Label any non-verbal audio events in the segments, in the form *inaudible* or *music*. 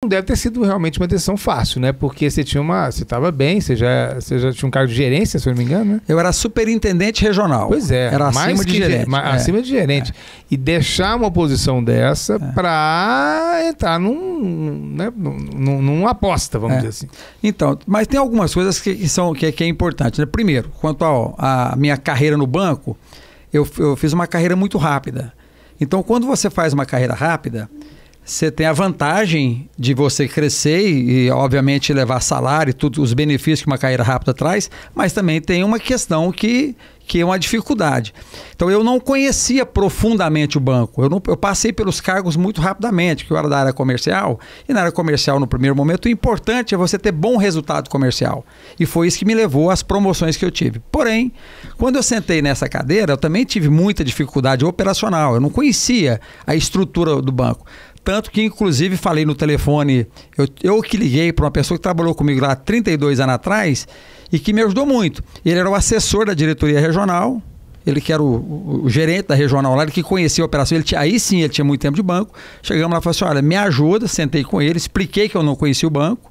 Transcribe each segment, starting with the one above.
Não deve ter sido realmente uma decisão fácil, né? Porque você tinha uma. Você estava bem, você já, você já tinha um cargo de gerência, se eu não me engano, né? Eu era superintendente regional. Pois é. Era acima de gerente. É. Acima de gerente. É. E deixar uma posição dessa é. para entrar num, né, num, aposta, vamos é. dizer assim. Então, mas tem algumas coisas que, que são, que, que, é importante. Né? Primeiro, quanto à minha carreira no banco, eu, eu fiz uma carreira muito rápida. Então, quando você faz uma carreira rápida você tem a vantagem de você crescer e, obviamente, levar salário e todos os benefícios que uma carreira rápida traz, mas também tem uma questão que, que é uma dificuldade. Então, eu não conhecia profundamente o banco. Eu, não, eu passei pelos cargos muito rapidamente, que eu era da área comercial. E na área comercial, no primeiro momento, o importante é você ter bom resultado comercial. E foi isso que me levou às promoções que eu tive. Porém, quando eu sentei nessa cadeira, eu também tive muita dificuldade operacional. Eu não conhecia a estrutura do banco. Tanto que, inclusive, falei no telefone, eu, eu que liguei para uma pessoa que trabalhou comigo lá 32 anos atrás e que me ajudou muito. Ele era o assessor da diretoria regional, ele que era o, o, o gerente da regional lá, ele que conhecia a operação. Ele tinha, aí sim ele tinha muito tempo de banco. Chegamos lá e falei assim: olha, me ajuda, sentei com ele, expliquei que eu não conhecia o banco.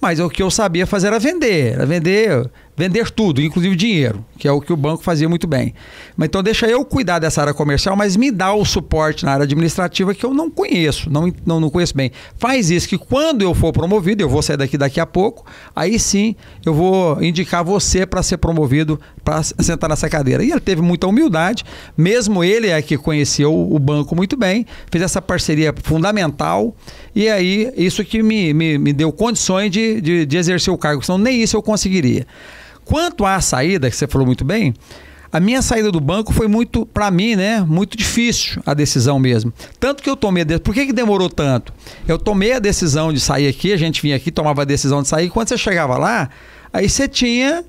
Mas o que eu sabia fazer era vender. Era vender vender tudo, inclusive dinheiro, que é o que o banco fazia muito bem. Mas então deixa eu cuidar dessa área comercial, mas me dá o suporte na área administrativa que eu não conheço, não, não, não conheço bem. Faz isso que quando eu for promovido, eu vou sair daqui daqui a pouco, aí sim eu vou indicar você para ser promovido, para sentar nessa cadeira. E ele teve muita humildade, mesmo ele é que conheceu o banco muito bem, fez essa parceria fundamental, e aí isso que me, me, me deu condições de, de, de exercer o cargo, senão nem isso eu conseguiria. Quanto à saída, que você falou muito bem, a minha saída do banco foi muito, para mim, né? Muito difícil a decisão mesmo. Tanto que eu tomei. Por que, que demorou tanto? Eu tomei a decisão de sair aqui, a gente vinha aqui, tomava a decisão de sair. Quando você chegava lá, aí você tinha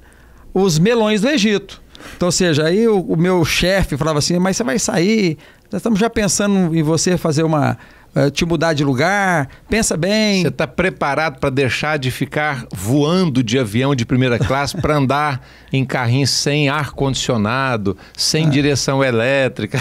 os melões do Egito. Então, ou seja, aí o, o meu chefe falava assim: Mas você vai sair, nós estamos já pensando em você fazer uma eh, te mudar de lugar, pensa bem. Você está preparado para deixar de ficar voando de avião de primeira classe para andar *laughs* em carrinho sem ar condicionado, sem ah. direção elétrica?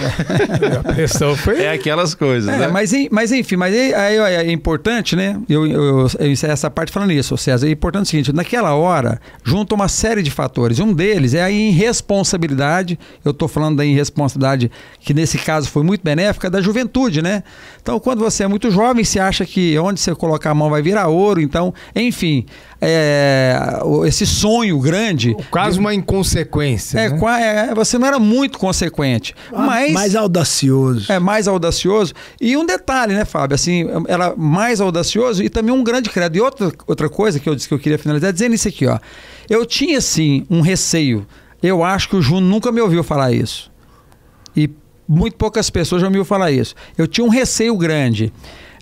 *laughs* A pressão foi. É aquelas coisas. É, né? mas, mas enfim, mas aí, aí, é importante, né? Eu, eu, eu encerro essa parte falando isso, César. É importante o seguinte: naquela hora, junta uma série de fatores. Um deles é a irresponsabilidade. Eu estou falando da irresponsabilidade que nesse caso foi muito benéfica da juventude, né? Então, quando quando você é muito jovem, você acha que onde você colocar a mão vai virar ouro. Então, enfim, é, esse sonho grande. Quase de, é uma inconsequência. É, né? é, você não era muito consequente. Ah, mas, mais audacioso. É, mais audacioso. E um detalhe, né, Fábio? Assim, era mais audacioso e também um grande credo. E outra, outra coisa que eu disse que eu queria finalizar é dizendo isso aqui, ó. Eu tinha, assim, um receio. Eu acho que o Juno nunca me ouviu falar isso. E muito poucas pessoas já ouviram falar isso. Eu tinha um receio grande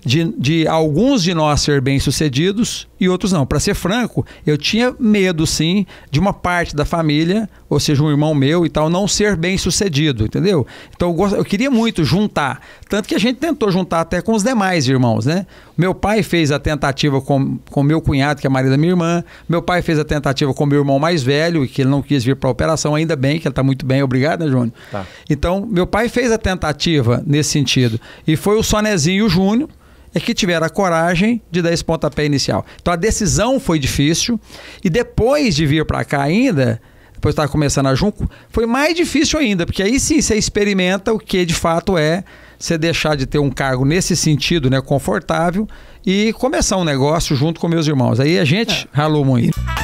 de, de alguns de nós ser bem-sucedidos e outros não. Para ser franco, eu tinha medo, sim, de uma parte da família, ou seja, um irmão meu e tal, não ser bem-sucedido, entendeu? Então eu, gost... eu queria muito juntar. Tanto que a gente tentou juntar até com os demais irmãos, né? Meu pai fez a tentativa com, com meu cunhado, que é marido da minha irmã. Meu pai fez a tentativa com meu irmão mais velho, que ele não quis vir para a operação, ainda bem, que ele está muito bem, obrigado, né, Júnior? Tá. Então, meu pai fez a tentativa nesse sentido. E foi o Sonezinho e o Júnior é que tiveram a coragem de dar esse pontapé inicial. Então a decisão foi difícil e depois de vir para cá ainda, depois estava começando a Junco, foi mais difícil ainda, porque aí sim você experimenta o que de fato é você deixar de ter um cargo nesse sentido, né, confortável e começar um negócio junto com meus irmãos. Aí a gente é. ralou muito.